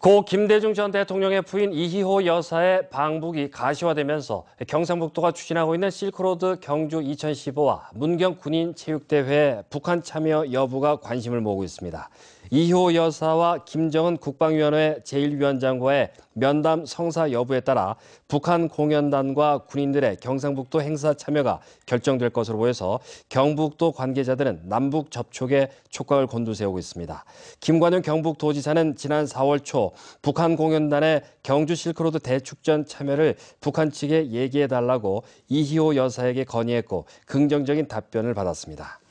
고 김대중 전 대통령의 부인 이희호 여사의 방북이 가시화되면서 경상북도가 추진하고 있는 실크로드 경주 2015와 문경 군인 체육대회 북한 참여 여부가 관심을 모으고 있습니다. 이희호 여사와 김정은 국방위원회 제1위원장과의 면담 성사 여부에 따라 북한 공연단과 군인들의 경상북도 행사 참여가 결정될 것으로 보여서 경북도 관계자들은 남북 접촉에 촉각을 곤두세우고 있습니다. 김관영 경북도지사는 지난 4월 초 북한 공연단의 경주 실크로드 대축전 참여를 북한 측에 얘기해달라고 이희호 여사에게 건의했고 긍정적인 답변을 받았습니다.